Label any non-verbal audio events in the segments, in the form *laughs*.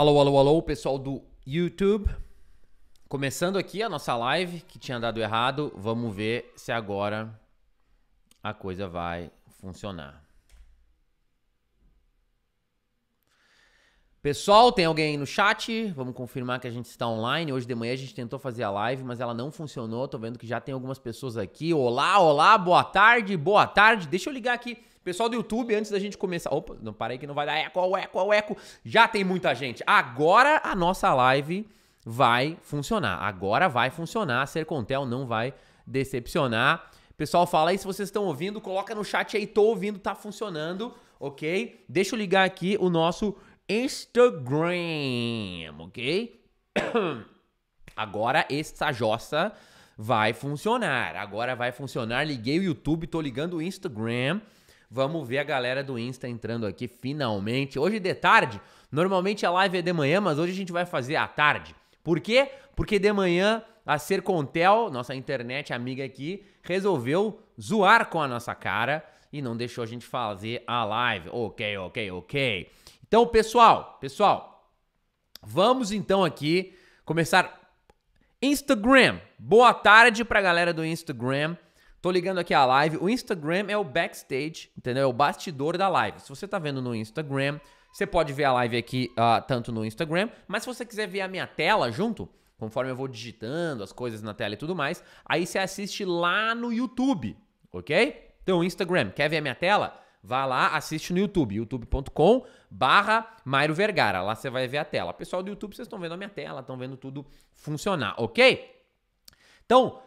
Alô, alô, alô, pessoal do YouTube. Começando aqui a nossa live que tinha dado errado, vamos ver se agora a coisa vai funcionar. Pessoal, tem alguém aí no chat? Vamos confirmar que a gente está online. Hoje de manhã a gente tentou fazer a live, mas ela não funcionou. Tô vendo que já tem algumas pessoas aqui. Olá, olá, boa tarde, boa tarde. Deixa eu ligar aqui Pessoal do YouTube, antes da gente começar. Opa, não parei que não vai dar eco, eco, eco. Já tem muita gente. Agora a nossa live vai funcionar. Agora vai funcionar. Ser Contel não vai decepcionar. Pessoal, fala aí se vocês estão ouvindo. Coloca no chat aí, tô ouvindo, tá funcionando, ok? Deixa eu ligar aqui o nosso Instagram, ok? *coughs* Agora essa jossa vai funcionar. Agora vai funcionar. Liguei o YouTube, tô ligando o Instagram. Vamos ver a galera do Insta entrando aqui finalmente. Hoje de tarde, normalmente a live é de manhã, mas hoje a gente vai fazer à tarde. Por quê? Porque de manhã a Sercontel, nossa internet amiga aqui, resolveu zoar com a nossa cara e não deixou a gente fazer a live. Ok, ok, ok. Então, pessoal, pessoal, vamos então aqui começar Instagram. Boa tarde pra galera do Instagram. Tô ligando aqui a live. O Instagram é o backstage, entendeu? É o bastidor da live. Se você tá vendo no Instagram, você pode ver a live aqui uh, tanto no Instagram, mas se você quiser ver a minha tela junto, conforme eu vou digitando as coisas na tela e tudo mais, aí você assiste lá no YouTube, ok? Então, Instagram, quer ver a minha tela? Vá lá, assiste no YouTube, youtube.com barra Mairo Vergara. Lá você vai ver a tela. Pessoal do YouTube, vocês estão vendo a minha tela, estão vendo tudo funcionar, ok? Então,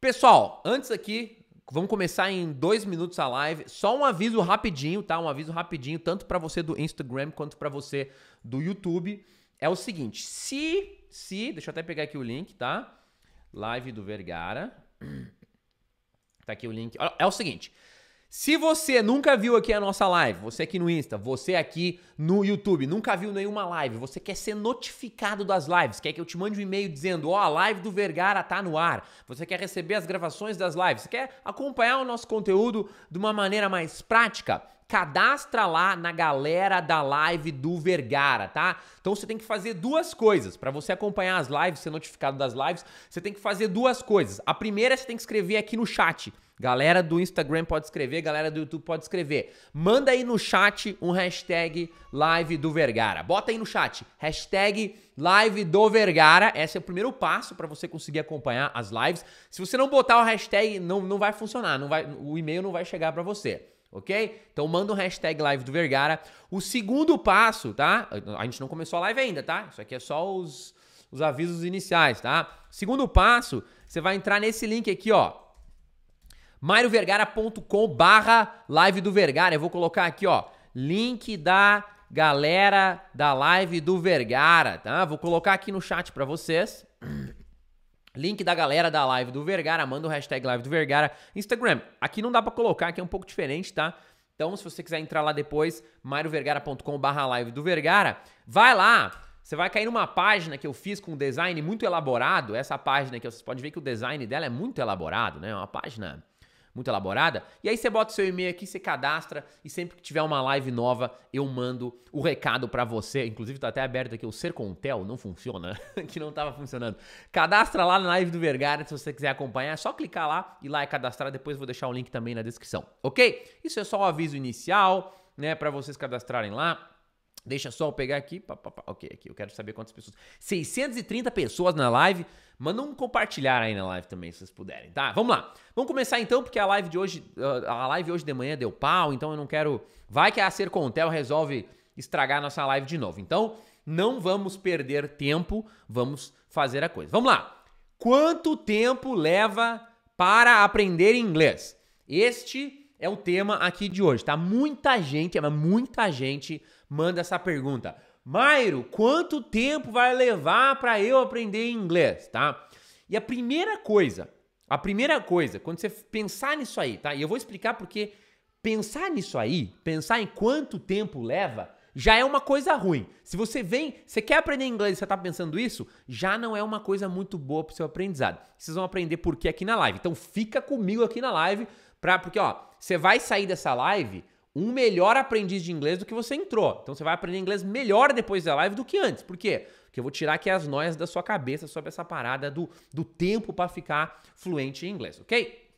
pessoal, antes aqui Vamos começar em dois minutos a live. Só um aviso rapidinho, tá? Um aviso rapidinho, tanto para você do Instagram quanto para você do YouTube. É o seguinte: se, se, deixa eu até pegar aqui o link, tá? Live do Vergara. *clears throat* Tá aqui o link. É o seguinte: se você nunca viu aqui a nossa live, você aqui no Insta, você aqui no YouTube, nunca viu nenhuma live, você quer ser notificado das lives, quer que eu te mande um e-mail dizendo, ó, oh, a live do Vergara tá no ar, você quer receber as gravações das lives, você quer acompanhar o nosso conteúdo de uma maneira mais prática, cadastra lá na galera da live do Vergara, tá? Então você tem que fazer duas coisas para você acompanhar as lives, ser notificado das lives. Você tem que fazer duas coisas. A primeira é você tem que escrever aqui no chat. Galera do Instagram pode escrever, galera do YouTube pode escrever. Manda aí no chat um hashtag live do Vergara. Bota aí no chat, hashtag live do Vergara. Esse é o primeiro passo para você conseguir acompanhar as lives. Se você não botar o hashtag, não, não vai funcionar, não vai, o e-mail não vai chegar para você. Ok? Então manda um hashtag live do Vergara. O segundo passo, tá? A gente não começou a live ainda, tá? Isso aqui é só os, os avisos iniciais, tá? Segundo passo, você vai entrar nesse link aqui, ó mairovergara.com barra live do Vergara. Eu vou colocar aqui, ó, link da galera da live do Vergara, tá? Vou colocar aqui no chat para vocês. *clears throat* Link da galera da live do Vergara, manda o hashtag live do Vergara. Instagram, aqui não dá para colocar, aqui é um pouco diferente, tá? Então, se você quiser entrar lá depois, mairovergara.com barra live do Vergara, vai lá, você vai cair numa página que eu fiz com um design muito elaborado. Essa página aqui, vocês podem ver que o design dela é muito elaborado, né? É uma página muito elaborada. E aí você bota seu e-mail aqui, você cadastra e sempre que tiver uma live nova, eu mando o recado para você. Inclusive tá até aberto aqui o ser tel não funciona, *laughs* que não tava funcionando. Cadastra lá na live do Vergara se você quiser acompanhar, é só clicar lá e lá é cadastrar, depois vou deixar o link também na descrição, OK? Isso é só o aviso inicial, né, para vocês cadastrarem lá. Deixa só eu pegar aqui. Pá, pá, pá. Ok, aqui eu quero saber quantas pessoas. 630 pessoas na live. Manda um compartilhar aí na live também, se vocês puderem, tá? Vamos lá. Vamos começar então, porque a live de hoje, ah, a live hoje de manhã deu pau, então eu não quero. Vai que a tel resolve estragar a nossa live de novo. Então, não vamos perder tempo, vamos fazer a coisa. Vamos lá. Quanto tempo leva para aprender inglês? Este é o tema aqui de hoje, tá? Muita gente, muita gente manda essa pergunta. Mairo, quanto tempo vai levar para eu aprender inglês, tá? E a primeira coisa, a primeira coisa, quando você pensar nisso aí, tá? E eu vou explicar porque pensar nisso aí, pensar em quanto tempo leva, já é uma coisa ruim. Se você vem, você quer aprender inglês e você está pensando isso, já não é uma coisa muito boa para o seu aprendizado. Vocês vão aprender por quê aqui na live. Então fica comigo aqui na live, pra, porque ó, você vai sair dessa live um melhor aprendiz de inglês do que você entrou. Então você vai aprender inglês melhor depois da live do que antes. Por quê? Porque eu vou tirar aqui as noias da sua cabeça sobre essa parada do, do tempo para ficar fluente em inglês, ok?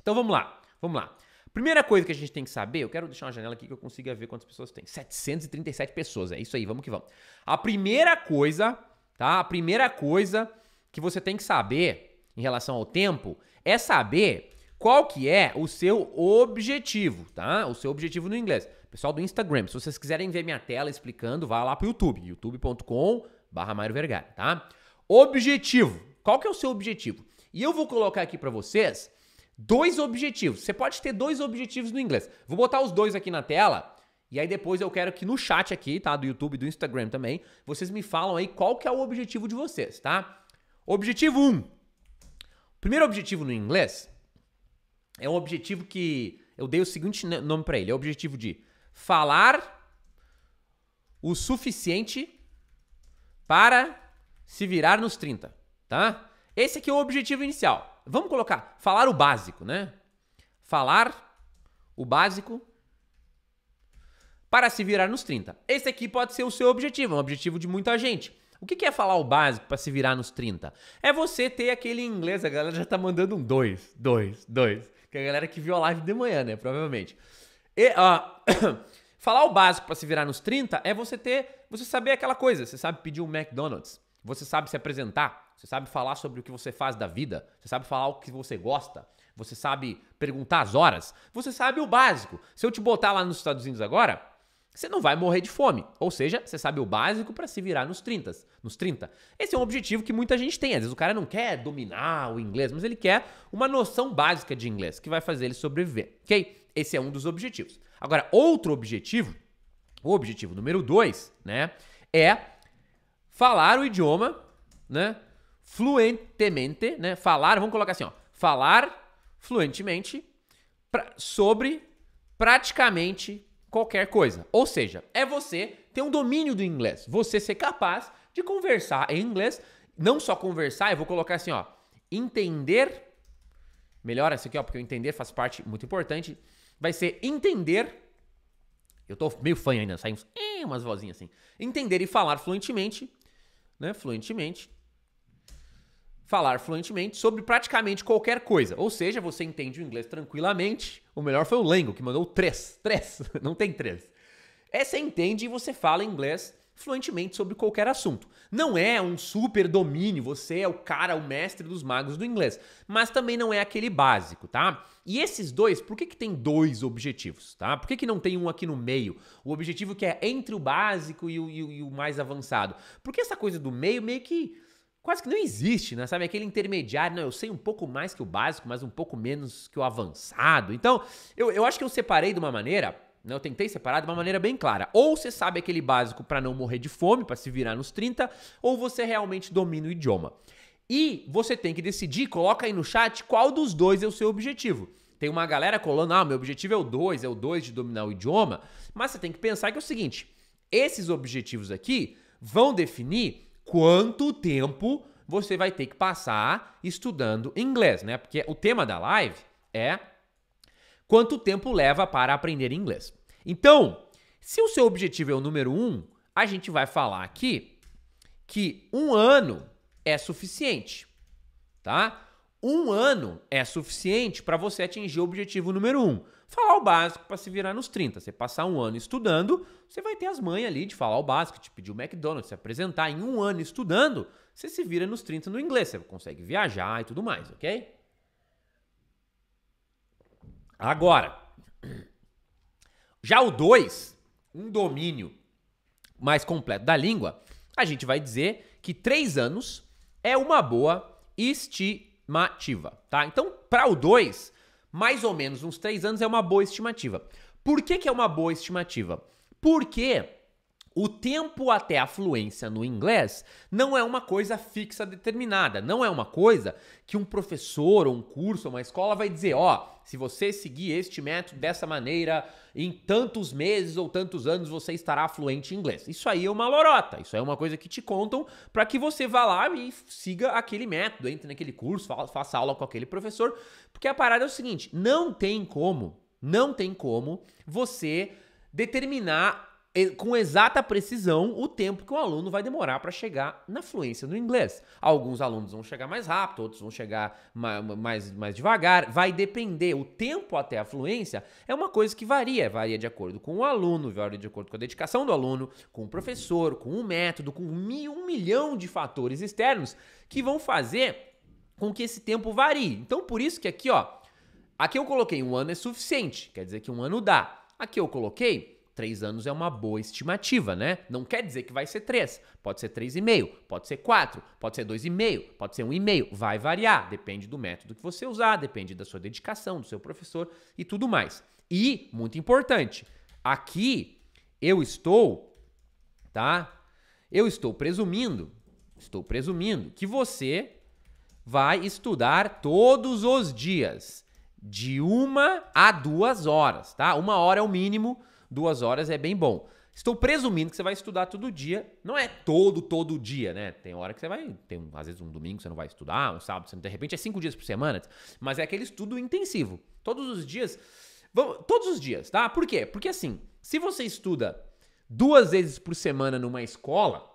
Então vamos lá, vamos lá. Primeira coisa que a gente tem que saber, eu quero deixar uma janela aqui que eu consiga ver quantas pessoas tem. 737 pessoas, é isso aí, vamos que vamos. A primeira coisa, tá? A primeira coisa que você tem que saber em relação ao tempo é saber qual que é o seu objetivo, tá? O seu objetivo no inglês. Pessoal do Instagram, se vocês quiserem ver minha tela explicando, vá lá pro YouTube, youtube.com barra Mário Vergara, tá? Objetivo. Qual que é o seu objetivo? E eu vou colocar aqui para vocês dois objetivos. Você pode ter dois objetivos no inglês. Vou botar os dois aqui na tela e aí depois eu quero que no chat aqui, tá? Do YouTube, do Instagram também, vocês me falam aí qual que é o objetivo de vocês, tá? Objetivo 1. Um. Primeiro objetivo no inglês é um objetivo que eu dei o seguinte nome para ele: é o objetivo de falar o suficiente para se virar nos 30, tá? Esse aqui é o objetivo inicial. Vamos colocar falar o básico, né? Falar o básico para se virar nos 30. Esse aqui pode ser o seu objetivo, é um objetivo de muita gente. O que é falar o básico para se virar nos 30? É você ter aquele inglês, a galera já tá mandando um 2, 2, 2. Que é a galera que viu a live de manhã, né? Provavelmente. E, ó, *coughs* falar o básico para se virar nos 30 é você ter, você saber aquela coisa. Você sabe pedir um McDonald's, você sabe se apresentar, você sabe falar sobre o que você faz da vida, você sabe falar o que você gosta, você sabe perguntar as horas, você sabe o básico. Se eu te botar lá nos Estados Unidos agora, você não vai morrer de fome, ou seja, você sabe o básico para se virar nos 30, nos 30. Esse é um objetivo que muita gente tem. Às vezes o cara não quer dominar o inglês, mas ele quer uma noção básica de inglês que vai fazer ele sobreviver, OK? Esse é um dos objetivos. Agora, outro objetivo, o objetivo número 2, né, é falar o idioma, né, fluentemente, né? Falar, vamos colocar assim, ó, falar fluentemente pra, sobre praticamente qualquer coisa. Ou seja, é você ter um domínio do inglês, você ser capaz de conversar em inglês, não só conversar, eu vou colocar assim, ó, entender, melhor essa aqui, ó, porque o entender faz parte muito importante, vai ser entender, eu tô meio fã ainda, saímos, umas vozinhas assim, entender e falar fluentemente, né, fluentemente, falar fluentemente sobre praticamente qualquer coisa. Ou seja, você entende o inglês tranquilamente. O melhor foi o Lengo, que mandou três. Três. *laughs* Não tem três. É, você entende e você fala inglês fluentemente sobre qualquer assunto. Não é um super domínio, você é o cara, o mestre dos magos do inglês, mas também não é aquele básico, tá? E esses dois, por que, que tem dois objetivos, tá? Por que, que não tem um aqui no meio? O objetivo que é entre o básico e o, e o, e o mais avançado. Porque essa coisa do meio meio que quase que não existe, né? Sabe, aquele intermediário, não, eu sei um pouco mais que o básico, mas um pouco menos que o avançado. Então, eu, eu acho que eu separei de uma maneira, né? Eu tentei separar de uma maneira bem clara. Ou você sabe aquele básico para não morrer de fome, para se virar nos 30, ou você realmente domina o idioma. E você tem que decidir, coloca aí no chat qual dos dois é o seu objetivo. Tem uma galera colando, ah, meu objetivo é o 2, é o 2 de dominar o idioma, mas você tem que pensar que é o seguinte, esses objetivos aqui vão definir quanto tempo você vai ter que passar estudando inglês, né? Porque o tema da live é quanto tempo leva para aprender inglês. Então, se o seu objetivo é o número um, a gente vai falar aqui que um ano é suficiente, tá? Um ano é suficiente para você atingir o objetivo número um falar o básico para se virar nos 30. Você passar um ano estudando, você vai ter as manhas ali de falar o básico, te pedir o McDonald's, se apresentar em um ano estudando, você se vira nos 30 no inglês, você consegue viajar e tudo mais, ok? Agora, já o 2, um domínio mais completo da língua, a gente vai dizer que 3 anos é uma boa estimativa, tá? Então, para o 2, mais ou menos uns três anos é uma boa estimativa. Por que, que é uma boa estimativa? Porque o tempo até a fluência no inglês não é uma coisa fixa determinada, não é uma coisa que um professor, ou um curso, ou uma escola vai dizer, ó, oh, se você seguir este método dessa maneira, em tantos meses ou tantos anos você estará fluente em inglês. Isso aí é uma lorota, isso aí é uma coisa que te contam para que você vá lá e siga aquele método, entre naquele curso, faça aula com aquele professor, porque a parada é o seguinte, não tem como, não tem como você determinar com exata precisão o tempo que o aluno vai demorar para chegar na fluência do inglês. Alguns alunos vão chegar mais rápido, outros vão chegar mais, mais, mais devagar. Vai depender. O tempo até a fluência é uma coisa que varia. Varia de acordo com o aluno, varia de acordo com a dedicação do aluno, com o professor, com o método, com mil, um milhão de fatores externos que vão fazer com que esse tempo varie. Então, por isso que aqui, ó, aqui eu coloquei um ano é suficiente, quer dizer que um ano dá. Aqui eu coloquei Três anos é uma boa estimativa, né? Não quer dizer que vai ser três. Pode ser três e meio, pode ser quatro, pode ser dois e meio, pode ser um e meio. Vai variar, depende do método que você usar, depende da sua dedicação, do seu professor e tudo mais. E muito importante, aqui eu estou, tá? Eu estou presumindo, estou presumindo que você vai estudar todos os dias, de uma a duas horas, tá? Uma hora é o mínimo duas horas é bem bom. Estou presumindo que você vai estudar todo dia. Não é todo, todo dia, né? Tem hora que você vai. Tem, às vezes, um domingo você não vai estudar, um sábado você não. De repente é cinco dias por semana, mas é aquele estudo intensivo. Todos os dias. Vamos, todos os dias, tá? Por quê? Porque assim, se você estuda duas vezes por semana numa escola,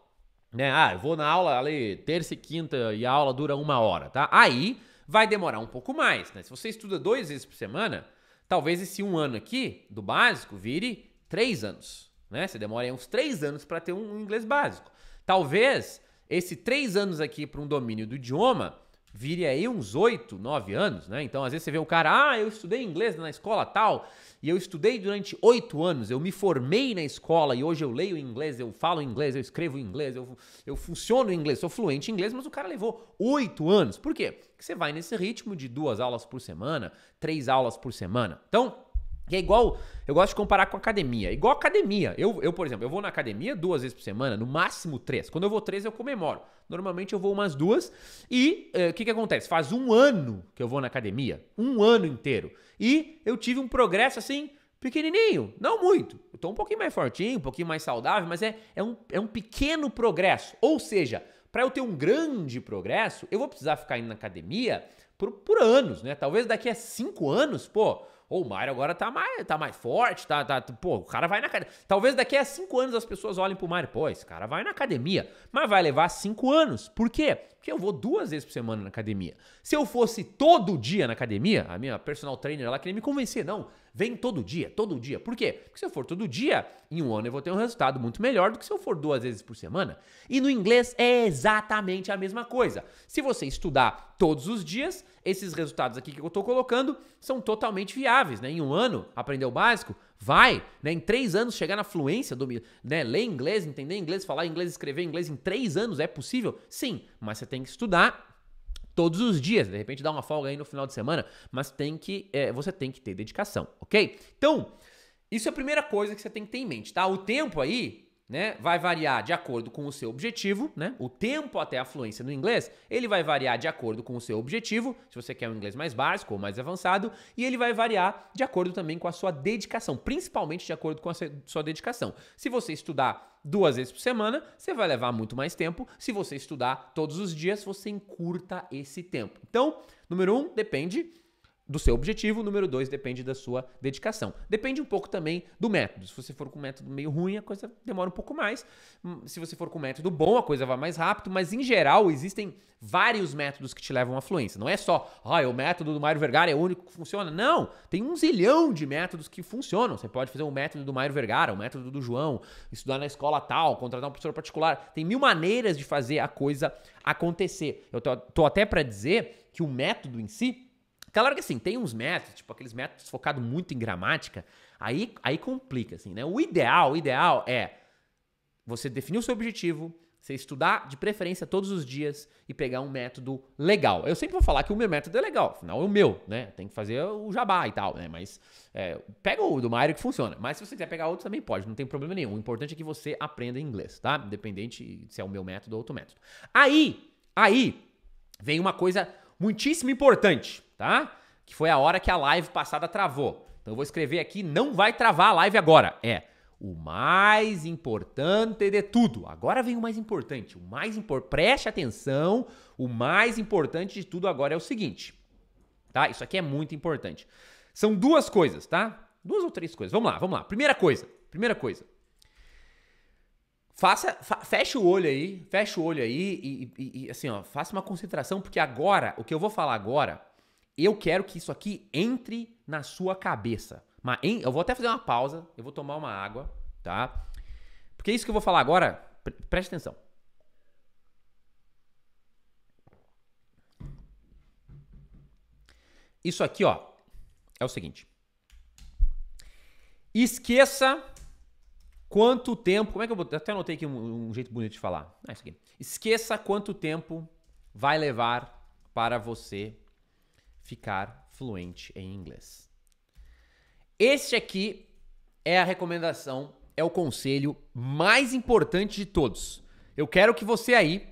né? Ah, eu vou na aula ali terça e quinta e a aula dura uma hora, tá? Aí vai demorar um pouco mais, né? Se você estuda duas vezes por semana talvez esse um ano aqui, do básico, vire três anos. Né? Você demora uns três anos para ter um inglês básico. Talvez esse três anos aqui para um domínio do idioma vire aí uns 8, 9 anos, né? Então, às vezes você vê um cara, ah, eu estudei inglês na escola tal, e eu estudei durante 8 anos, eu me formei na escola e hoje eu leio inglês, eu falo inglês, eu escrevo inglês, eu, eu funciono inglês, sou fluente em inglês, mas o cara levou 8 anos. Por quê? Porque você vai nesse ritmo de duas aulas por semana, três aulas por semana. Então, e é igual, eu gosto de comparar com academia. igual academia. Eu, eu, por exemplo, eu vou na academia duas vezes por semana, no máximo três. Quando eu vou três, eu comemoro. Normalmente eu vou umas duas. E eh, o que, que acontece? Faz um ano que eu vou na academia. Um ano inteiro. E eu tive um progresso assim, pequenininho. Não muito. Eu tô um pouquinho mais fortinho, um pouquinho mais saudável, mas é, é, um, é um pequeno progresso. Ou seja, para eu ter um grande progresso, eu vou precisar ficar indo na academia por, por anos, né? Talvez daqui a cinco anos, pô ou oh, o Mário agora tá mais, tá mais forte, tá, tá. Pô, o cara vai na academia. Talvez daqui a cinco anos as pessoas olhem pro Mário, pô, esse cara vai na academia. Mas vai levar cinco anos. Por quê? Porque eu vou duas vezes por semana na academia. Se eu fosse todo dia na academia, a minha personal trainer ela queria me convencer, não. Vem todo dia, todo dia. Por quê? Porque se eu for todo dia, em um ano eu vou ter um resultado muito melhor do que se eu for duas vezes por semana. E no inglês é exatamente a mesma coisa. Se você estudar todos os dias, esses resultados aqui que eu estou colocando são totalmente viáveis, né? Em um ano, aprender o básico, vai, né? Em três anos chegar na fluência, do, né? Ler inglês, entender inglês, falar inglês, escrever inglês em três anos é possível? Sim, mas você tem que estudar todos os dias. De repente dá uma folga aí no final de semana, mas tem que, é, você tem que ter dedicação, ok? Então, isso é a primeira coisa que você tem que ter em mente, tá? O tempo aí, né, vai variar de acordo com o seu objetivo, né? O tempo até a fluência no inglês, ele vai variar de acordo com o seu objetivo, se você quer um inglês mais básico ou mais avançado, e ele vai variar de acordo também com a sua dedicação, principalmente de acordo com a sua dedicação. Se você estudar duas vezes por semana, você vai levar muito mais tempo. Se você estudar todos os dias, você encurta esse tempo. Então, número um, depende do seu objetivo, número dois depende da sua dedicação. Depende um pouco também do método. Se você for com um método meio ruim, a coisa demora um pouco mais. Hum, se você for com um método bom, a coisa vai mais rápido, mas em geral existem vários métodos que te levam à fluência. Não é só, ah, é o método do Mário Vergara é o único que funciona. Não, tem um zilhão de métodos que funcionam. Você pode fazer o um método do Mário Vergara, o um método do João, estudar na escola tal, contratar um professor particular. Tem mil maneiras de fazer a coisa acontecer. Eu tô, tô até para dizer que o método em si Claro que assim, tem uns métodos, tipo aqueles métodos focados muito em gramática, aí, aí complica, assim, né? O ideal, o ideal é você definir o seu objetivo, você estudar de preferência todos os dias e pegar um método legal. Eu sempre vou falar que o meu método é legal, afinal é o meu, né? Tem que fazer o jabá e tal, né? Mas é, pega o do Mário que funciona. Mas se você quiser pegar outro também pode, não tem problema nenhum. O importante é que você aprenda inglês, tá? Independente se é o meu método ou outro método. Aí, aí vem uma coisa muitíssimo importante tá? Que foi a hora que a live passada travou. Então eu vou escrever aqui, não vai travar a live agora. É o mais importante de tudo. Agora vem o mais importante. O mais importante, preste atenção, o mais importante de tudo agora é o seguinte, tá? Isso aqui é muito importante. São duas coisas, tá? Duas ou três coisas. Vamos lá, vamos lá. Primeira coisa, primeira coisa. Faça, fecha o olho aí, fecha o olho aí e, e, e, assim, ó, faça uma concentração, porque agora, o que eu vou falar agora eu quero que isso aqui entre na sua cabeça. Mas em, eu vou até fazer uma pausa, eu vou tomar uma água, tá? Porque é isso que eu vou falar agora, pre preste atenção. Isso aqui, ó, é o seguinte. Esqueça quanto tempo. Como é que eu vou. Até anotei aqui um, um jeito bonito de falar. Ah, isso aqui. Esqueça quanto tempo vai levar para você ficar fluente em inglês. Este aqui é a recomendação, é o conselho mais importante de todos. Eu quero que você aí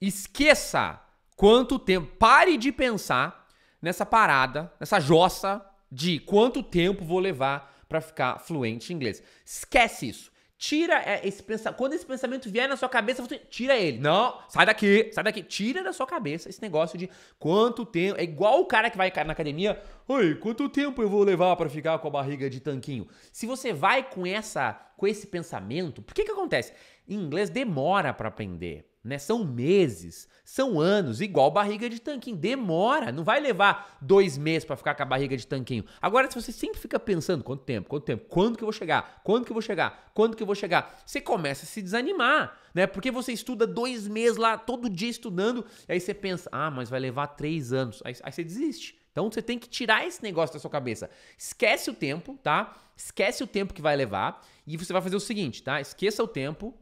esqueça quanto tempo, pare de pensar nessa parada, nessa jossa de quanto tempo vou levar para ficar fluente em inglês. Esquece isso. Tira é, esse pensamento. Quando esse pensamento vier na sua cabeça, você tira ele. Não, sai daqui, sai daqui. Tira da sua cabeça esse negócio de quanto tempo. É igual o cara que vai na academia. Oi, quanto tempo eu vou levar para ficar com a barriga de tanquinho? Se você vai com essa, com esse pensamento, por que que acontece? Em inglês demora para aprender né? São meses, são anos, igual barriga de tanquinho. Demora, não vai levar dois meses para ficar com a barriga de tanquinho. Agora, se você sempre fica pensando quanto tempo, quanto tempo, quando que eu vou chegar, quando que eu vou chegar, quando que eu vou chegar, você começa a se desanimar, né? Porque você estuda dois meses lá, todo dia estudando, aí você pensa, ah, mas vai levar três anos, aí, aí você desiste. Então você tem que tirar esse negócio da sua cabeça. Esquece o tempo, tá? Esquece o tempo que vai levar e você vai fazer o seguinte, tá? Esqueça o tempo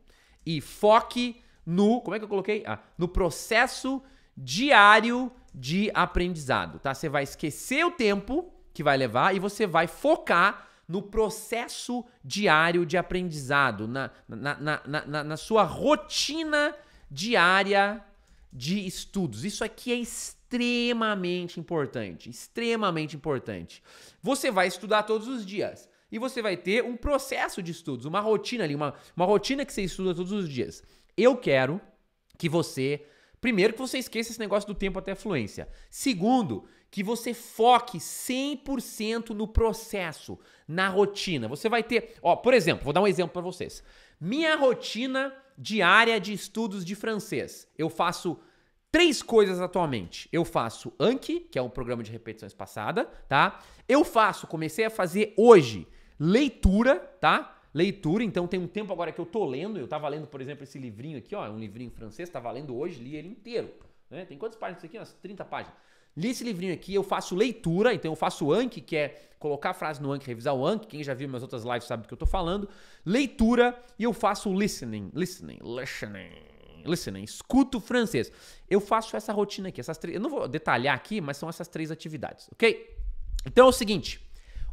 e foque no, como é que eu coloquei? Ah, no processo diário de aprendizado, tá? Você vai esquecer o tempo que vai levar e você vai focar no processo diário de aprendizado, na, na, na, na, na sua rotina diária de estudos. Isso aqui é extremamente importante, extremamente importante. Você vai estudar todos os dias e você vai ter um processo de estudos, uma rotina ali, uma, uma rotina que você estuda todos os dias. Eu quero que você, primeiro, que você esqueça esse negócio do tempo até fluência. Segundo, que você foque 100% no processo, na rotina. Você vai ter, ó, por exemplo, vou dar um exemplo para vocês. Minha rotina diária de estudos de francês. Eu faço três coisas atualmente. Eu faço Anki, que é um programa de repetições passada, tá? Eu faço, comecei a fazer hoje, leitura, tá? Leitura, então tem um tempo agora que eu tô lendo, eu estava lendo, por exemplo, esse livrinho aqui, ó, é um livrinho francês, estava tá lendo hoje, li ele inteiro. Né? Tem quantas páginas isso aqui? Umas 30 páginas. Li esse livrinho aqui, eu faço leitura, então eu faço Anki, que é colocar a frase no Anki, revisar o Anki. Quem já viu minhas outras lives sabe do que eu tô falando. Leitura e eu faço listening, listening, listening, listening. Escuto francês. Eu faço essa rotina aqui, essas três. Eu não vou detalhar aqui, mas são essas três atividades, ok? Então é o seguinte: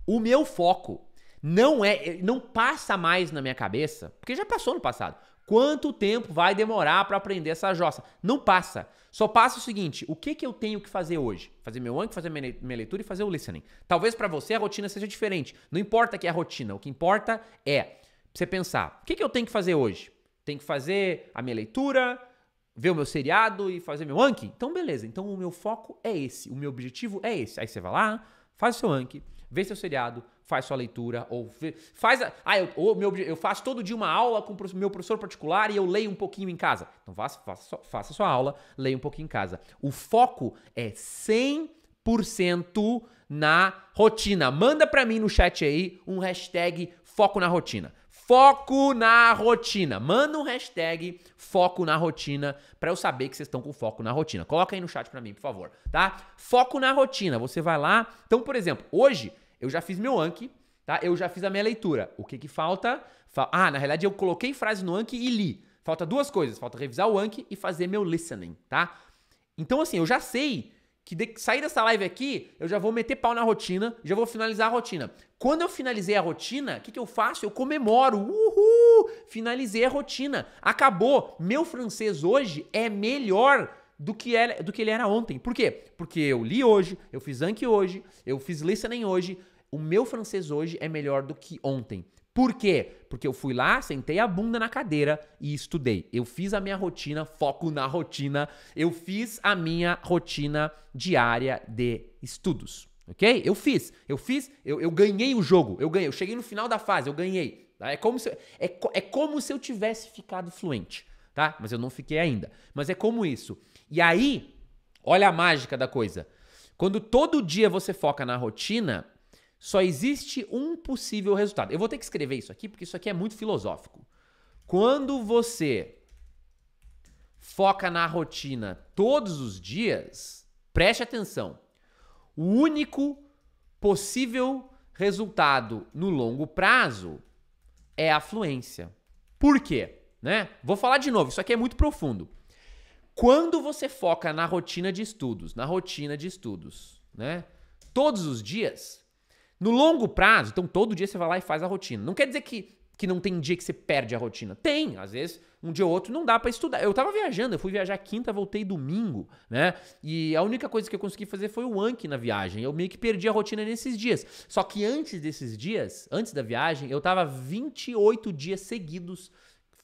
o meu foco não é, eh, não passa mais na minha cabeça, porque já passou no passado. Quanto tempo vai demorar para aprender essa jossa? Não passa. Só passa o seguinte: o que, que eu tenho que fazer hoje? Fazer meu anco, fazer minha leitura e fazer o listening. Talvez para você a rotina seja diferente. Não importa que é a rotina, o que importa é você pensar: o que, que eu tenho que fazer hoje? Tenho que fazer a minha leitura, ver o meu seriado e fazer meu anki? Então, beleza. Então, o meu foco é esse. O meu objetivo é esse. Aí você vai lá, Faz o seu Anki, vê seu seriado, faz sua leitura, ou vê, faz. A, ah, eu, ou meu, eu faço todo dia uma aula com o meu professor particular e eu leio um pouquinho em casa. Então faça, faça, faça sua aula, leia um pouquinho em casa. O foco é 100% na rotina. Manda para mim no chat aí um hashtag foco na rotina foco na rotina. Manda um hashtag foco na rotina para eu saber que vocês estão com foco na rotina. Coloca aí no chat para mim, por favor, tá? Foco na rotina. Você vai lá. Então, por exemplo, hoje eu já fiz meu Anki, tá? Eu já fiz a minha leitura. O que que falta? Ah, na realidade eu coloquei frase no Anki e li. Falta duas coisas. Falta revisar o Anki e fazer meu listening, tá? Então, assim, eu já sei que de sair dessa live aqui, eu já vou meter pau na rotina, já vou finalizar a rotina. Quando eu finalizei a rotina, o que, que eu faço? Eu comemoro. Uhul! Finalizei a rotina. Acabou. Meu francês hoje é melhor do que, era, do que ele era ontem. Por quê? Porque eu li hoje, eu fiz Anki hoje, eu fiz listening hoje. O meu francês hoje é melhor do que ontem. Por quê? Porque eu fui lá, sentei a bunda na cadeira e estudei. Eu fiz a minha rotina, foco na rotina. Eu fiz a minha rotina diária de estudos, ok? Eu fiz, eu fiz, eu, eu ganhei o jogo, eu ganhei. Eu cheguei no final da fase, eu ganhei. Tá? É, como se, é, é como se eu tivesse ficado fluente, tá? Mas eu não fiquei ainda. Mas é como isso. E aí, olha a mágica da coisa. Quando todo dia você foca na rotina, só existe um possível resultado. Eu vou ter que escrever isso aqui porque isso aqui é muito filosófico. Quando você foca na rotina todos os dias, preste atenção. O único possível resultado no longo prazo é a fluência. Por quê? Né? Vou falar de novo, isso aqui é muito profundo. Quando você foca na rotina de estudos, na rotina de estudos, né? Todos os dias, no longo prazo, então todo dia você vai lá e faz a rotina. Não quer dizer que, que não tem dia que você perde a rotina. Tem, às vezes, um dia ou outro não dá para estudar. Eu tava viajando, eu fui viajar quinta, voltei domingo, né? E a única coisa que eu consegui fazer foi o Anki na viagem. Eu meio que perdi a rotina nesses dias. Só que antes desses dias, antes da viagem, eu tava 28 dias seguidos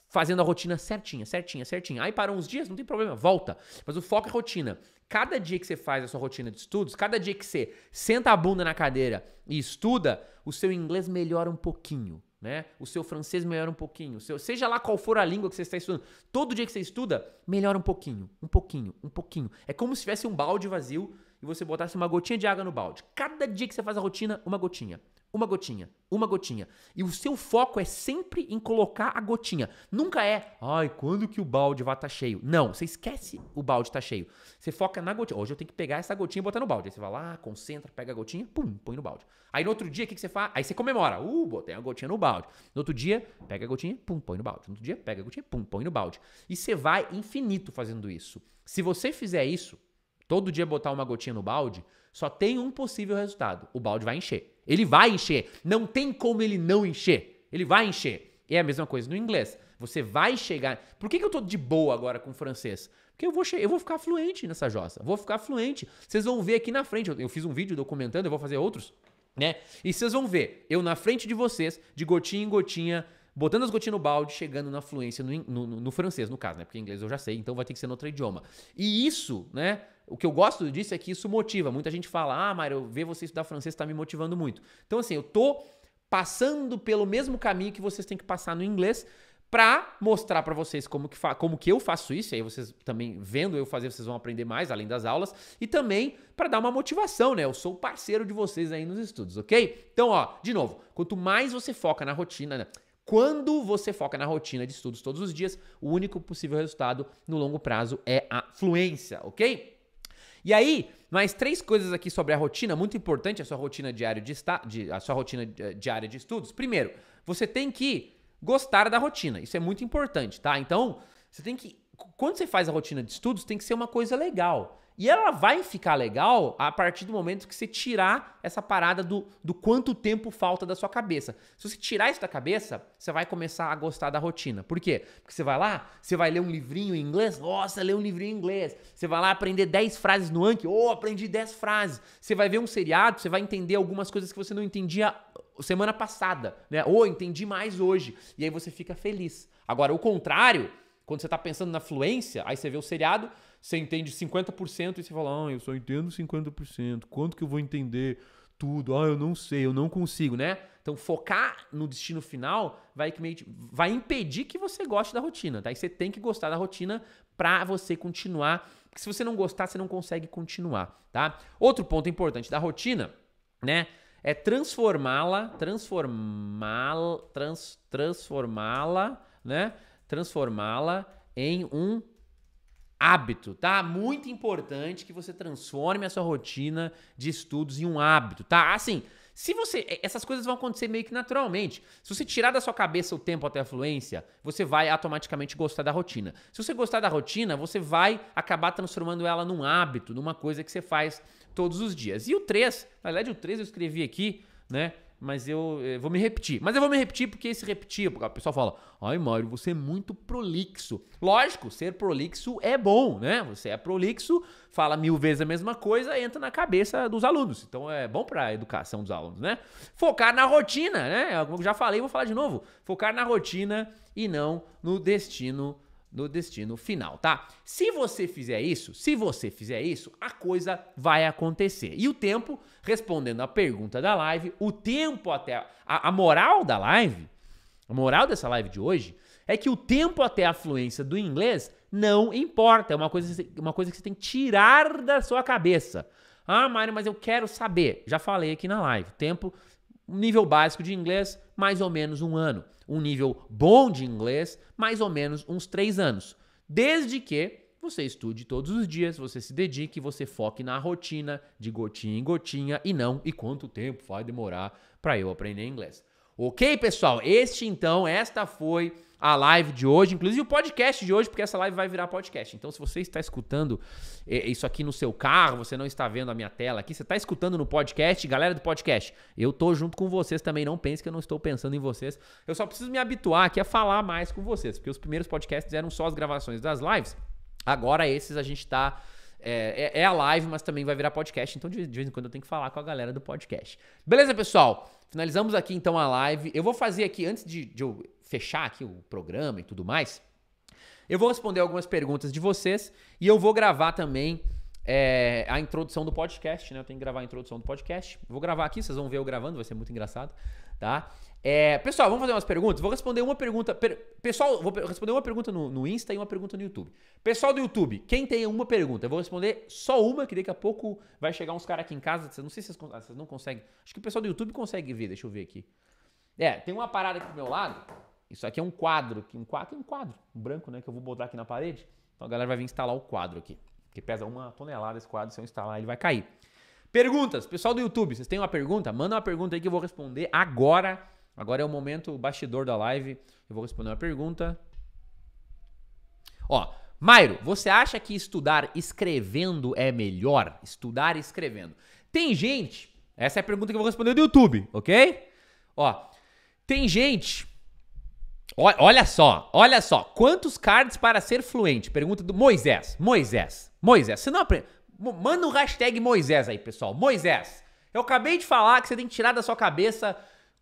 fazendo a rotina certinha, certinha, certinha. Aí parou uns dias, não tem problema, volta. Mas o foco é rotina. Cada dia que você faz a sua rotina de estudos, cada dia que você senta a bunda na cadeira e estuda, o seu inglês melhora um pouquinho, né? O seu francês melhora um pouquinho, seu, seja lá qual for a língua que você está estudando, todo dia que você estuda, melhora um pouquinho, um pouquinho, um pouquinho. É como se tivesse um balde vazio e você botasse uma gotinha de água no balde. Cada dia que você faz a rotina, uma gotinha. Uma gotinha, uma gotinha. E o seu foco é sempre em colocar a gotinha. Nunca é, ai, quando que o balde vai estar tá cheio? Não, você esquece o balde está cheio. Você foca na gotinha. Hoje eu tenho que pegar essa gotinha e botar no balde. Aí você vai lá, concentra, pega a gotinha, pum, põe no balde. Aí no outro dia, o que, que você faz? Aí você comemora. Uh, botei a gotinha no balde. No outro dia, pega a gotinha, pum, põe no balde. No outro dia, pega a gotinha, pum, põe no balde. E você vai infinito fazendo isso. Se você fizer isso, todo dia botar uma gotinha no balde, só tem um possível resultado: o balde vai encher. Ele vai encher. Não tem como ele não encher. Ele vai encher. E é a mesma coisa no inglês. Você vai chegar. Por que, que eu tô de boa agora com o francês? Porque eu vou, che... eu vou ficar fluente nessa jossa. Vou ficar fluente. Vocês vão ver aqui na frente. Eu, eu fiz um vídeo documentando, eu vou fazer outros, né? E vocês vão ver. Eu na frente de vocês, de gotinha em gotinha, botando as gotinhas no balde, chegando na fluência no, no, no, francês, no caso, né? Porque inglês eu já sei, então vai ter que ser no outro idioma. E isso, né? O que eu gosto disso é que isso motiva. Muita gente fala, ah, Mário, ver você estudar francês está me motivando muito. Então, assim, eu tô passando pelo mesmo caminho que vocês têm que passar no inglês para mostrar para vocês como que, como que eu faço isso, e aí vocês também vendo eu fazer, vocês vão aprender mais além das aulas, e também para dar uma motivação, né? Eu sou parceiro de vocês aí nos estudos, OK? Então, ó, de novo, quanto mais você foca na rotina, né? Quando você foca na rotina de estudos todos os dias, o único possível resultado no longo prazo é a fluência, ok? E aí, mais três coisas aqui sobre a rotina, muito importante a sua rotina diária de, esta, de a sua rotina eh, diária de estudos. Primeiro, você tem que gostar da rotina. Isso é muito importante, tá? Então, você tem que quando você faz a rotina de estudos, tem que ser uma coisa legal. E ela vai ficar legal a partir do momento que você tirar essa parada do, do quanto tempo falta da sua cabeça. Se você tirar isso da cabeça, você vai começar a gostar da rotina. Por quê? Porque você vai lá, você vai ler um livrinho em inglês, nossa, ler um livrinho em inglês. Você vai lá aprender 10 frases no Anki, ou oh, aprendi 10 frases. Você vai ver um seriado, você vai entender algumas coisas que você não entendia semana passada, né? Ou oh, entendi mais hoje. E aí você fica feliz. Agora, o contrário, quando você está pensando na fluência, aí você vê o seriado, você entende 50% e você fala, ah, eu só entendo 50%. Quanto que eu vou entender tudo? Ah, eu não sei, eu não consigo, né? Então focar no destino final vai, vai impedir que você goste da rotina, tá? E você tem que gostar da rotina para você continuar. Porque se você não gostar, você não consegue continuar, tá? Outro ponto importante da rotina, né? É transformá-la, transformá-la, trans, transformá-la, né? Transformá-la em um hábito, tá? Muito importante que você transforme a sua rotina de estudos em um hábito, tá? Assim, se você. Essas coisas vão acontecer meio que naturalmente. Se você tirar da sua cabeça o tempo até a fluência, você vai automaticamente gostar da rotina. Se você gostar da rotina, você vai acabar transformando ela num hábito, numa coisa que você faz todos os dias. E o 3, na verdade, o 3 eu escrevi aqui, né? mas eu, eu, eh, vou me repetir. Mas eu vou me repetir porque esse repetir, porque o pessoal fala: ai, Mário, você é muito prolixo. Lógico, ser prolixo é bom, né? Você é prolixo, fala mil vezes a mesma coisa, entra na cabeça dos alunos. Então é bom para a educação dos alunos, né? Focar na rotina, né? Como eu já falei, vou falar de novo: focar na rotina e não no destino no destino final, tá? Se você fizer isso, se você fizer isso, a coisa vai acontecer. E o tempo, respondendo à pergunta da live, o tempo até a, a moral da live, a moral dessa live de hoje é que o tempo até a fluência do inglês não importa, é uma coisa, uma coisa que você tem que tirar da sua cabeça. Ah, Mário, mas eu quero saber. Já falei aqui na live. tempo um nível básico de inglês, mais ou menos um ano. Um nível bom de inglês, mais ou menos uns três anos. Desde que você estude todos os dias, você se dedique, você foque na rotina de gotinha em gotinha e não e quanto tempo vai demorar para eu aprender inglês. Ok, pessoal? Este então, esta foi a live de hoje, inclusive o podcast de hoje, porque essa live vai virar podcast. Então, se você está escutando é, isso aqui no seu carro, você não está vendo a minha tela aqui, você está escutando no podcast, galera do podcast, eu tô junto com vocês também, não pense que eu não estou pensando em vocês. Eu só preciso me habituar aqui a falar mais com vocês, porque os primeiros podcasts eram só as gravações das lives. Agora esses a gente está é, é, é, a live, mas também vai virar podcast. Então, de vez em quando eu tenho que falar com a galera do podcast. Beleza, pessoal? finalizamos aqui então a live. Eu vou fazer aqui, antes de, de eu fechar aqui o programa e tudo mais, eu vou responder algumas perguntas de vocês e eu vou gravar também é, a introdução do podcast, né? Eu tenho que gravar a introdução do podcast. Vou gravar aqui, vocês vão ver eu gravando, vai ser muito engraçado tá? É, pessoal, vamos fazer umas perguntas? Vou responder uma pergunta. Per, pessoal, vou responder uma pergunta no, no, Insta e uma pergunta no YouTube. Pessoal do YouTube, quem tem uma pergunta, eu vou responder só uma, que daqui a pouco vai chegar uns caras aqui em casa. Não sei se vocês, ah, vocês não conseguem. Acho que o pessoal do YouTube consegue ver, deixa eu ver aqui. É, tem uma parada aqui do meu lado. Isso aqui é um quadro, um quadro, um quadro um branco, né? Que eu vou botar aqui na parede. Então a galera vai vir instalar o quadro aqui. Que pesa uma tonelada esse quadro, se eu instalar, ele vai cair. Perguntas, pessoal do YouTube, vocês têm uma pergunta? Manda uma pergunta aí que eu vou responder agora. Agora é o momento bastidor da live. Eu vou responder uma pergunta. Ó, Mairo, você acha que estudar escrevendo é melhor? Estudar escrevendo. Tem gente, essa é a pergunta que eu vou responder do YouTube, ok? Ó, tem gente. olha só, olha só. Quantos cards para ser fluente? Pergunta do Moisés. Moisés. Moisés, você não aprende. Manda o hashtag Moisés aí, pessoal. Moisés, eu acabei de falar que você tem que tirar da sua cabeça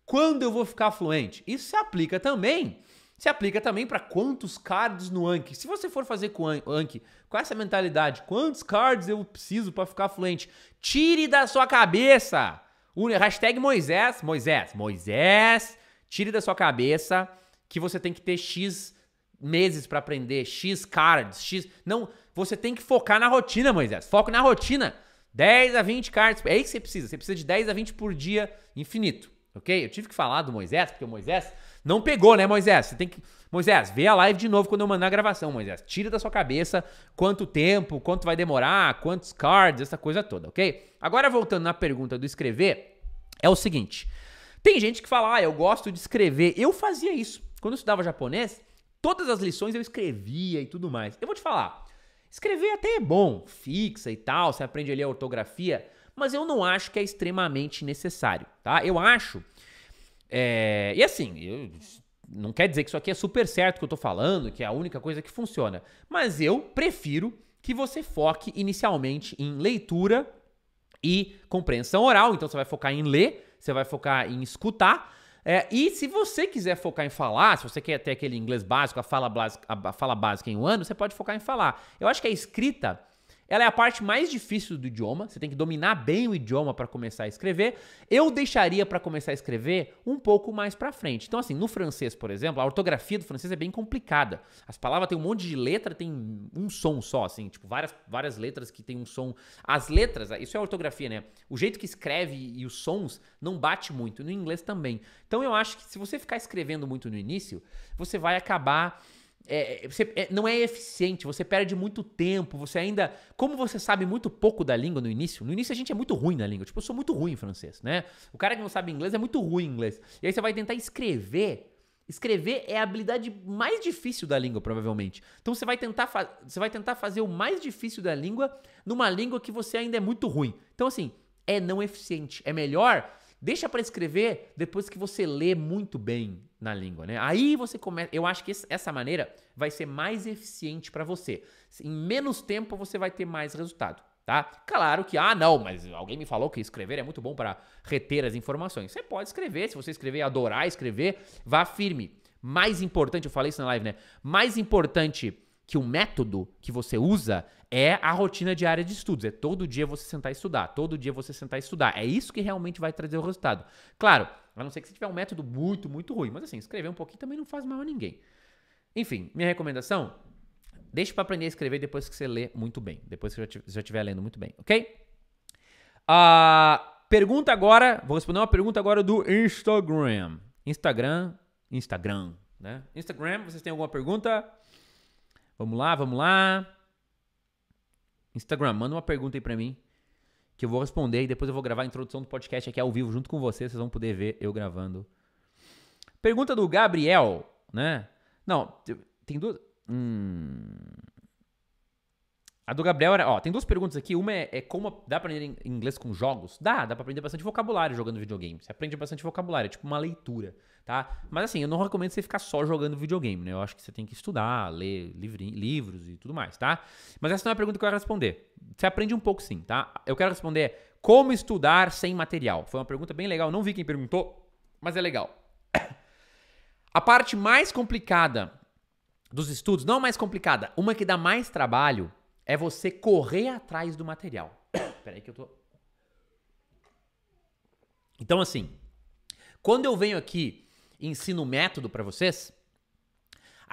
quando eu vou ficar fluente. Isso se aplica também. Se aplica também para quantos cards no Anki. Se você for fazer com o Anki, com essa mentalidade, quantos cards eu preciso para ficar fluente? Tire da sua cabeça. O hashtag Moisés, Moisés, Moisés, tire da sua cabeça que você tem que ter X meses para aprender X cards, X. Não, você tem que focar na rotina, Moisés. Foco na rotina. 10 a 20 cards. É isso que você precisa. Você precisa de 10 a 20 por dia infinito. Ok? Eu tive que falar do Moisés, porque o Moisés não pegou, né, Moisés? Você tem que. Moisés, vê a live de novo quando eu mandar a gravação, Moisés. Tira da sua cabeça quanto tempo, quanto vai demorar, quantos cards, essa coisa toda, ok? Agora, voltando na pergunta do escrever, é o seguinte. Tem gente que fala, ah, eu gosto de escrever. Eu fazia isso. Quando eu estudava japonês, todas as lições eu escrevia e tudo mais. Eu vou te falar, escrever até é bom, fixa e tal, você aprende ali a ortografia, mas eu não acho que é extremamente necessário, tá? Eu acho. É, e assim, eu, não quer dizer que isso aqui é super certo que eu tô falando, que é a única coisa que funciona. Mas eu prefiro que você foque inicialmente em leitura e compreensão oral. Então você vai focar em ler, você vai focar em escutar é, e se você quiser focar em falar, se você quer ter aquele inglês básico, a fala, básica, a fala básica em um ano, você pode focar em falar. Eu acho que a escrita ela é a parte mais difícil do idioma, você tem que dominar bem o idioma para começar a escrever. Eu deixaria para começar a escrever um pouco mais para frente. Então assim, no francês, por exemplo, a ortografia do francês é bem complicada. As palavras têm um monte de letra, tem um som só, assim, tipo várias várias letras que tem um som. As letras, isso é ortografia, né? O jeito que escreve e os sons não bate muito no inglês também. Então eu acho que se você ficar escrevendo muito no início, você vai acabar é, é, você, é, não é eficiente, você perde muito tempo, você ainda. Como você sabe muito pouco da língua no início, no início a gente é muito ruim na língua. Tipo, eu sou muito ruim em francês, né? O cara que não sabe inglês é muito ruim em inglês. E aí você vai tentar escrever. Escrever é a habilidade mais difícil da língua, provavelmente. Então você vai tentar, você vai tentar fazer o mais difícil da língua numa língua que você ainda é muito ruim. Então, assim, é não eficiente. É melhor Deixa para escrever depois que você lê muito bem na língua, né? Aí você começa. Eu acho que essa maneira vai ser mais eficiente para você. Em menos tempo você vai ter mais resultado, tá? Claro que, ah, não, mas alguém me falou que escrever é muito bom para reter as informações. Você pode escrever, se você escrever, adorar escrever, vá firme. Mais importante, eu falei isso na live, né? Mais importante que o método que você usa é a rotina diária de estudos. É todo dia você sentar e estudar, todo dia você sentar e estudar. É isso que realmente vai trazer o resultado. Claro, a não ser que você tiver um método muito, muito ruim, mas assim, escrever um pouquinho também não faz mal a ninguém. Enfim, minha recomendação, deixe para aprender a escrever depois que você lê muito bem, depois que você já estiver lendo muito bem, ok? Uh, pergunta agora, vou responder uma pergunta agora do Instagram. Instagram, Instagram, né? Instagram, vocês têm alguma pergunta? Vamos lá, vamos lá. Instagram, manda uma pergunta aí pra mim. Que eu vou responder e depois eu vou gravar a introdução do podcast aqui ao vivo junto com vocês. Vocês vão poder ver eu gravando. Pergunta do Gabriel, né? Não, tem duas. Hum. A do Gabriel era, ó, tem duas perguntas aqui. Uma é, é como dá pra aprender inglês com jogos? Dá, dá pra aprender bastante vocabulário jogando videogame. Você aprende bastante vocabulário, é tipo uma leitura, tá? Mas assim, eu não recomendo você ficar só jogando videogame, né? Eu acho que você tem que estudar, ler livri, livros e tudo mais, tá? Mas essa não é a pergunta que eu quero responder. Você aprende um pouco sim, tá? Eu quero responder é, como estudar sem material. Foi uma pergunta bem legal, não vi quem perguntou, mas é legal. *coughs* A parte mais complicada dos estudos, não a mais complicada, uma que dá mais trabalho é você correr atrás do material. *coughs* Peraí que eu tô. Então, assim, quando eu venho aqui e ensino o método para vocês,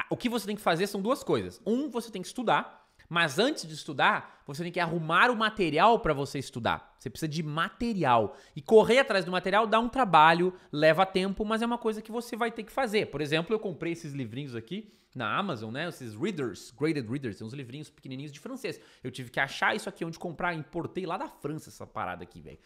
o que você tem que fazer são duas coisas. Um, você tem que estudar, mas antes de estudar, você tem que arrumar o material para você estudar. Você precisa de material. E correr atrás do material dá um trabalho, leva tempo, mas é uma coisa que você vai ter que fazer. Por exemplo, eu comprei esses livrinhos aqui na Amazon, né? Esses readers, graded readers, são uns livrinhos pequenininhos de francês. Eu tive que achar isso aqui onde comprar, importei lá da França essa parada aqui, velho.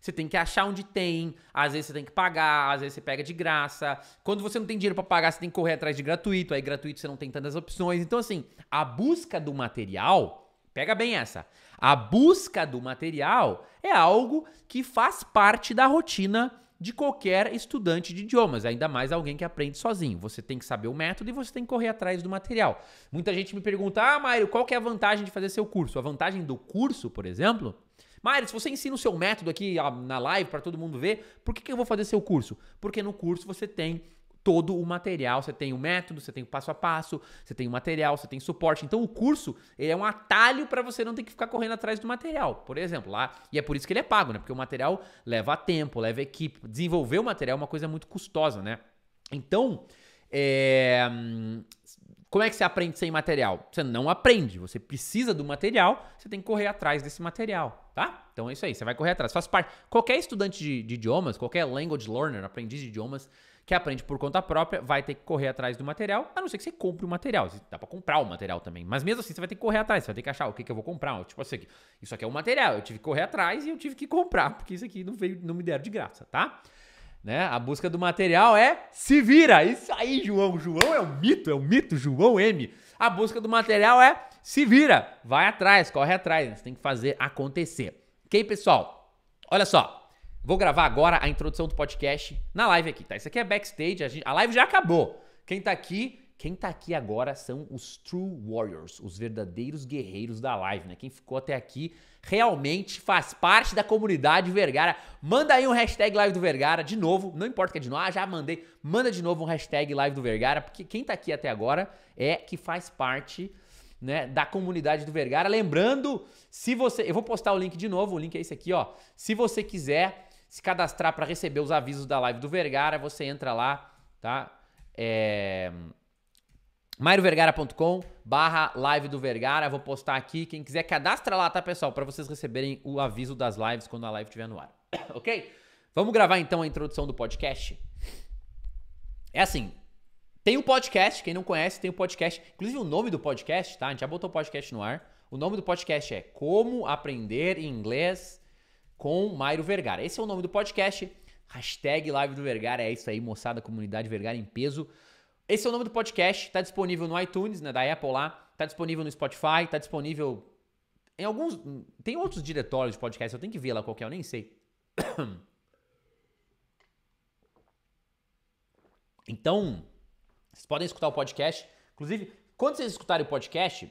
Você tem que achar onde tem, às vezes você tem que pagar, às vezes você pega de graça. Quando você não tem dinheiro para pagar, você tem que correr atrás de gratuito, aí gratuito você não tem tantas opções. Então assim, a busca do material Pega bem essa. A busca do material é algo que faz parte da rotina de qualquer estudante de idiomas, ainda mais alguém que aprende sozinho. Você tem que saber o método e você tem que correr atrás do material. Muita gente me pergunta: "Ah, Mário, qual que é a vantagem de fazer seu curso?". A vantagem do curso, por exemplo, Mário, se você ensina o seu método aqui na live para todo mundo ver, por que, que eu vou fazer seu curso? Porque no curso você tem todo o material. Você tem o método, você tem o passo a passo, você tem o material, você tem suporte. Então o curso é um atalho para você não ter que ficar correndo atrás do material, por exemplo, lá. E é por isso que ele é pago, né? Porque o material leva tempo, leva equipe. Desenvolver o material é uma coisa muito custosa, né? Então, é... como é que você aprende sem material? Você não aprende, você precisa do material, você tem que correr atrás desse material, tá? Então é isso aí, você vai correr atrás. Faz parte. Qualquer estudante de, de idiomas, qualquer language learner, aprendiz de idiomas, que aprende por conta própria, vai ter que correr atrás do material, a não ser que você compre o material. Dá para comprar o material também. Mas mesmo assim, você vai ter que correr atrás, você vai ter que achar o que, que eu vou comprar. Tipo assim, isso aqui é o um material, eu tive que correr atrás e eu tive que comprar, porque isso aqui não, veio, não me deram de graça, tá? Né? A busca do material é se vira. Isso aí, João. João é um mito, é um mito, João M. A busca do material é se vira. Vai atrás, corre atrás. Você tem que fazer acontecer. Ok, pessoal? Olha só. Vou gravar agora a introdução do podcast na live aqui, tá? Isso aqui é backstage, a, gente, a live já acabou. Quem tá aqui, quem tá aqui agora são os true warriors, os verdadeiros guerreiros da live, né? Quem ficou até aqui realmente faz parte da comunidade Vergara. Manda aí um hashtag live do Vergara de novo, não importa que é de novo, ah, já mandei. Manda de novo um hashtag live do Vergara, porque quem tá aqui até agora é que faz parte né, da comunidade do Vergara. Lembrando, se você. Eu vou postar o link de novo, o link é esse aqui, ó. Se você quiser se cadastrar para receber os avisos da live do Vergara. Você entra lá, tá? É... barra live do Vergara. Vou postar aqui. Quem quiser, cadastra lá, tá, pessoal? Para vocês receberem o aviso das lives quando a live estiver no ar. *coughs* ok? Vamos gravar então a introdução do podcast? É assim. Tem o um podcast, quem não conhece, tem o um podcast. Inclusive o nome do podcast, tá? A gente já botou o podcast no ar. O nome do podcast é Como Aprender Inglês com Mairo Vergara. Esse é o nome do podcast. Hashtag Live do Vergara. É isso aí, moçada, comunidade Vergara em peso. Esse é o nome do podcast. Está disponível no iTunes, né, da Apple lá. Está disponível no Spotify. Está disponível em alguns. Tem outros diretórios de podcast. Eu tenho que ver lá qual é, eu nem sei. *coughs* Então, vocês podem escutar o podcast. Inclusive, quando vocês escutarem o podcast,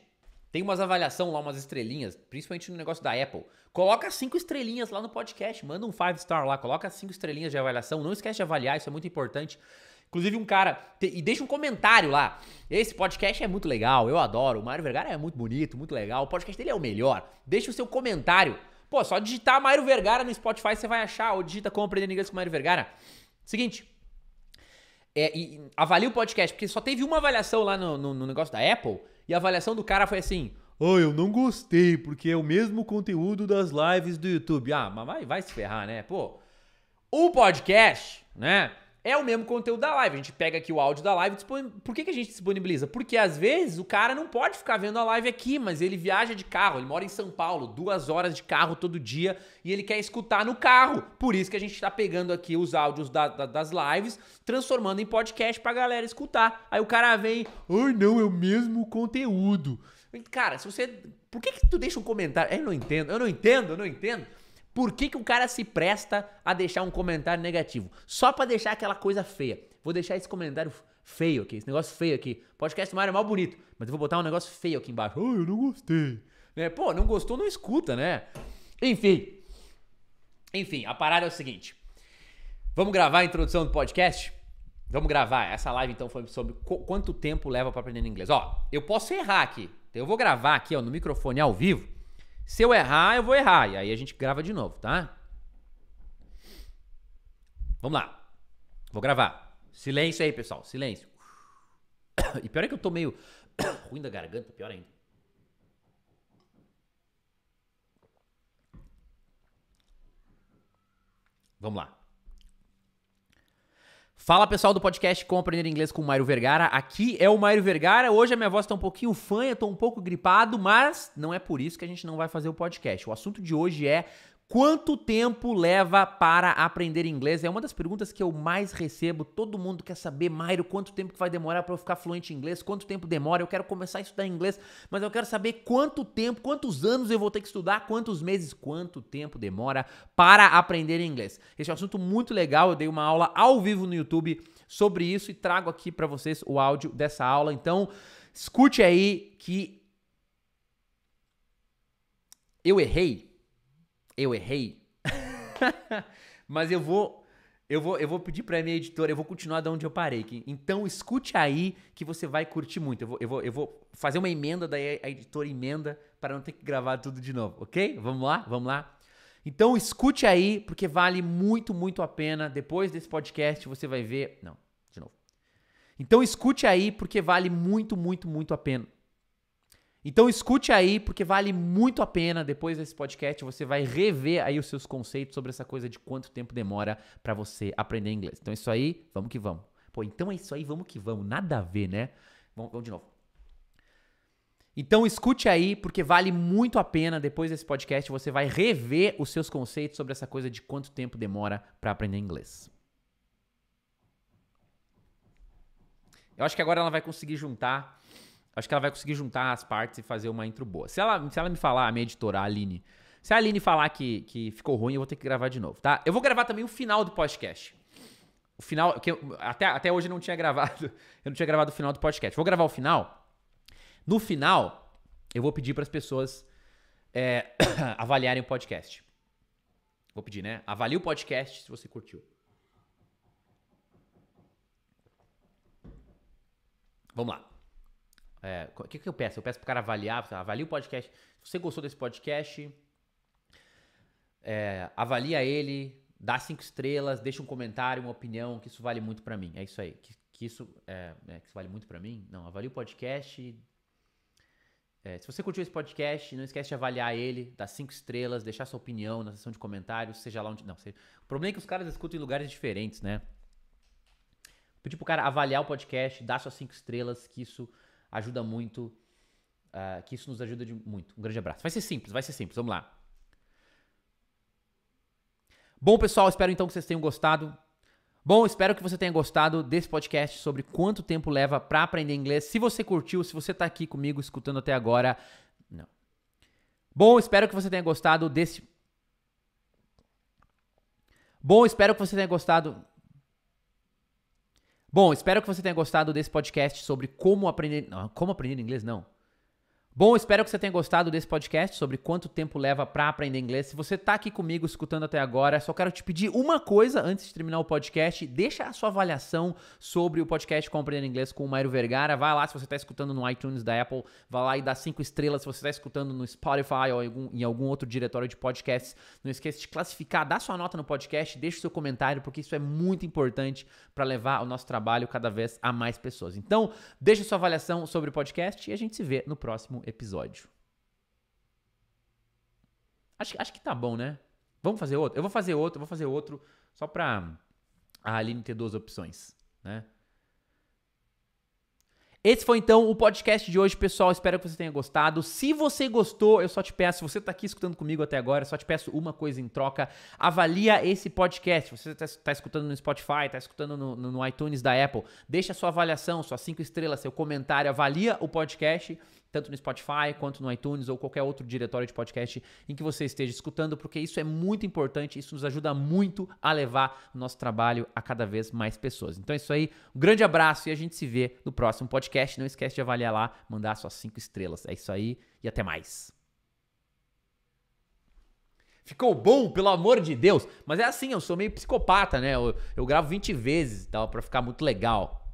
tem umas avaliação lá, umas estrelinhas, principalmente no negócio da Apple. Coloca cinco estrelinhas lá no podcast, manda um five star lá, coloca cinco estrelinhas de avaliação. Não esquece de avaliar, isso é muito importante. Inclusive um cara, te, e deixa um comentário lá. Esse podcast é muito legal, eu adoro. O Mário Vergara é muito bonito, muito legal. O podcast dele é o melhor. Deixa o seu comentário. Pô, só digitar Mário Vergara no Spotify você vai achar, ou digita como aprender inglês com Mário Vergara. Seguinte, é, avalie o podcast, porque só teve uma avaliação lá no, no, no negócio da Apple e a avaliação do cara foi assim: Oh, eu não gostei, porque é o mesmo conteúdo das lives do YouTube. Ah, mas vai, vai se ferrar, né? Pô, o podcast, né? é o mesmo conteúdo da live. A gente pega aqui o áudio da live. Por que, que a gente disponibiliza? Porque às vezes o cara não pode ficar vendo a live aqui, mas ele viaja de carro, ele mora em São Paulo, duas horas de carro todo dia e ele quer escutar no carro. Por isso que a gente está pegando aqui os áudios da, da, das lives, transformando em podcast pra galera escutar. Aí o cara vem, ai não, é o mesmo conteúdo. Cara, se você. Por que, que tu deixa um comentário? Eu não entendo, eu não entendo, eu não entendo. Por que, que o cara se presta a deixar um comentário negativo? Só para deixar aquela coisa feia. Vou deixar esse comentário feio aqui, esse negócio feio aqui. Podcast do Mário é mal bonito, mas eu vou botar um negócio feio aqui embaixo. Oh, eu não gostei. Né? Pô, não gostou, não escuta, né? Enfim. Enfim, a parada é o seguinte. Vamos gravar a introdução do podcast? Vamos gravar. Essa live então foi sobre quanto tempo leva para aprender inglês. Ó, eu posso errar aqui. Eu vou gravar aqui ó, no microfone ao vivo se eu errar, eu vou errar. E aí a gente grava de novo, tá? Vamos lá. Vou gravar. Silêncio aí, pessoal. Silêncio. *coughs* E pior é que eu tô meio *coughs* ruim da garganta, pior ainda. Vamos lá. Fala pessoal do podcast Comprender Aprender Inglês com o Mário Vergara. Aqui é o Mário Vergara. Hoje a minha voz está um pouquinho fanha, estou um pouco gripado, mas não é por isso que a gente não vai fazer o podcast. O assunto de hoje é Quanto tempo leva para aprender inglês? É uma das perguntas que eu mais recebo. Todo mundo quer saber, Mairo, quanto tempo vai demorar para eu ficar fluente em inglês? Quanto tempo demora? Eu quero começar a estudar inglês, mas eu quero saber quanto tempo, quantos anos eu vou ter que estudar, quantos meses, quanto tempo demora para aprender inglês. Esse é um assunto muito legal. Eu dei uma aula ao vivo no YouTube sobre isso e trago aqui para vocês o áudio dessa aula. Então, escute aí que eu errei eu errei. *laughs* Mas eu vou eu vou, eu vou pedir pra minha editora, eu vou continuar de onde eu parei. Que, então escute aí que você vai curtir muito. Eu vou, eu vou, eu vou fazer uma emenda, daí a editora emenda para não ter que gravar tudo de novo, ok? Vamos lá? Vamos lá? Então escute aí, porque vale muito, muito a pena. Depois desse podcast você vai ver. Não, de novo. Então escute aí, porque vale muito, muito, muito a pena. Então escute aí, porque vale muito a pena. Depois desse podcast, você vai rever aí os seus conceitos sobre essa coisa de quanto tempo demora para você aprender inglês. Então é isso aí, vamos que vamos. Pô, então é isso aí, vamos que vamos. Nada a ver, né? Vamos, vamos de novo. Então escute aí, porque vale muito a pena. Depois desse podcast, você vai rever os seus conceitos sobre essa coisa de quanto tempo demora para aprender inglês. Eu acho que agora ela vai conseguir juntar acho que ela vai conseguir juntar as partes e fazer uma intro boa. Se ela, se ela me falar, a minha editora, a Aline, se a Aline falar que, que ficou ruim, eu vou ter que gravar de novo, tá? Eu vou gravar também o final do podcast. O final, que eu, até, até hoje eu não tinha gravado. *laughs* Eu não tinha gravado o final do podcast. Vou gravar o final. No final, eu vou pedir para as pessoas é, *coughs* avaliarem o podcast. Vou pedir, né? Avalie o podcast se você curtiu. Vamos lá. É, o que, que eu peço? Eu peço pro cara avaliar, avalie o podcast. Se você gostou desse podcast, é, avalia ele, dá cinco estrelas, deixa um comentário, uma opinião, que isso vale muito para mim. É isso aí. Que, que isso, é, é, que isso vale muito para mim? Não, avalie o podcast. É, se você curtiu esse podcast, não esquece de avaliar ele, dar cinco estrelas, deixar sua opinião na seção de comentários, seja lá onde. Não, seja... o problema é que os caras escutam em lugares diferentes, né? Pedir pro cara avaliar o podcast, dar suas cinco estrelas, que isso ajuda muito, uh, que isso nos ajuda de muito. Um grande abraço. Vai ser simples, vai ser simples, vamos lá. Bom, pessoal, espero então que vocês tenham gostado. Bom, espero que você tenha gostado desse podcast sobre quanto tempo leva para aprender inglês. Se você curtiu, se você está aqui comigo escutando até agora, não. Bom, espero que você tenha gostado desse Bom, espero que você tenha gostado Bom, espero que você tenha gostado desse podcast sobre como aprender. Não, como aprender inglês, não. Bom, espero que você tenha gostado desse podcast sobre quanto tempo leva para aprender inglês. Se você está aqui comigo escutando até agora, só quero te pedir uma coisa antes de terminar o podcast, deixa a sua avaliação sobre o podcast Compreender Inglês com o Mário Vergara. Vai lá se você está escutando no iTunes da Apple, vai lá e dá cinco estrelas se você está escutando no Spotify ou em algum, em algum outro diretório de podcasts. Não esqueça de classificar, dá sua nota no podcast, deixa o seu comentário, porque isso é muito importante para levar o nosso trabalho cada vez a mais pessoas. Então, deixa a sua avaliação sobre o podcast e a gente se vê no próximo episódio. Acho, acho que tá bom, né? Vamos fazer outro? Eu vou fazer outro, eu vou fazer outro, só pra a Aline ter duas opções, né? Esse foi então o podcast de hoje, pessoal. Espero que você tenha gostado. Se você gostou, eu só te peço, se você está aqui escutando comigo até agora, só te peço uma coisa em troca. Avalia esse podcast. Você está tá escutando no Spotify, está escutando no, no, no iTunes da Apple. Deixa sua avaliação, suas cinco estrelas, seu comentário. Avalia o podcast tanto no Spotify quanto no iTunes ou qualquer outro diretório de podcast em que você esteja escutando, porque isso é muito importante, isso nos ajuda muito a levar o nosso trabalho a cada vez mais pessoas. Então é isso aí, um grande abraço e a gente se vê no próximo podcast. Não esquece de avaliar lá, mandar suas cinco estrelas. É isso aí e até mais. Ficou bom, pelo amor de Deus. Mas é assim, eu sou meio psicopata, né? Eu, eu gravo 20 vezes e tal, pra ficar muito legal.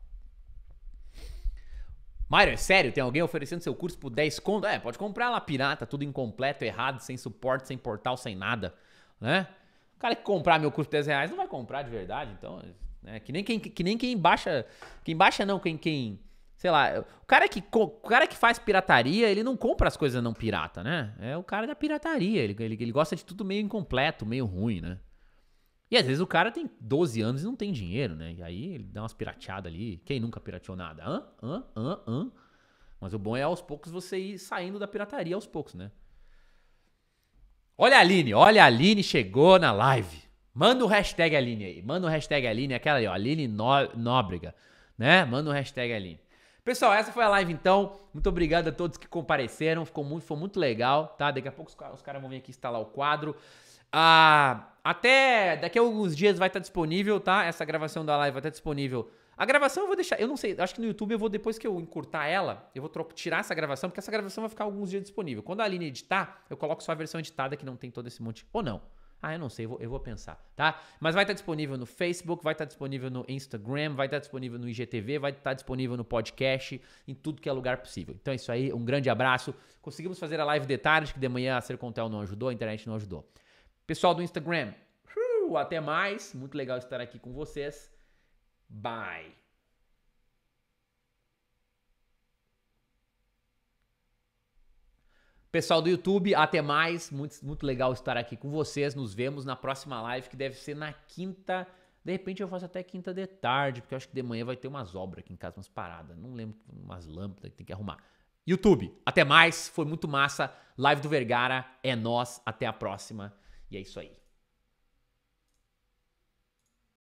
Mário, é sério? Tem alguém oferecendo seu curso por 10 conto? É, pode comprar lá pirata, tudo incompleto, errado, sem suporte, sem portal, sem nada, né? O cara que comprar meu curso por 10 reais não vai comprar de verdade, então... Né? Que, nem quem, que nem quem baixa... Quem baixa não, quem... quem sei lá, o cara que, o cara que faz pirataria, ele não compra as coisas não pirata, né? É o cara da pirataria, ele, ele, ele gosta de tudo meio incompleto, meio ruim, né? E às vezes o cara tem 12 anos e não tem dinheiro, né? E aí ele dá umas pirateadas ali. Quem nunca pirateou nada? Hã? Hã? Hã? Hã? Mas o bom é aos poucos você ir saindo da pirataria aos poucos, né? Olha a Aline, olha a Aline chegou na live. Manda o hashtag Aline aí. Manda o hashtag Aline, aquela aí, ó. Aline no, Nóbrega, né? Manda o hashtag Aline. Pessoal, essa foi a live então. Muito obrigado a todos que compareceram. Ficou muito, foi muito legal, tá? Daqui a pouco os, os caras vão vir aqui instalar o quadro. Ah, até daqui a alguns dias vai estar disponível, tá? Essa gravação da live vai estar disponível. A gravação eu vou deixar, eu não sei, acho que no YouTube eu vou, depois que eu encurtar ela, eu vou tirar essa gravação, porque essa gravação vai ficar alguns dias disponível. Quando a Aline editar, eu coloco só a versão editada que não tem todo esse monte. Ou não. Ah, eu não sei, eu vou, eu vou pensar, tá? Mas vai estar disponível no Facebook, vai estar disponível no Instagram, vai estar disponível no IGTV, vai estar disponível no podcast, em tudo que é lugar possível. Então é isso aí, um grande abraço. Conseguimos fazer a live de tarde, que de manhã a ser Contel não ajudou, a internet não ajudou. Pessoal do Instagram, uh, até mais. Muito legal estar aqui com vocês. Bye. Pessoal do YouTube, até mais. Muito, muito legal estar aqui com vocês. Nos vemos na próxima live, que deve ser na quinta. De repente eu faço até quinta de tarde, porque eu acho que de manhã vai ter umas obras aqui em casa, umas paradas. Não lembro, umas lâmpadas que tem que arrumar. YouTube, até mais. Foi muito massa. Live do Vergara. É nós. Até a próxima. E é isso aí.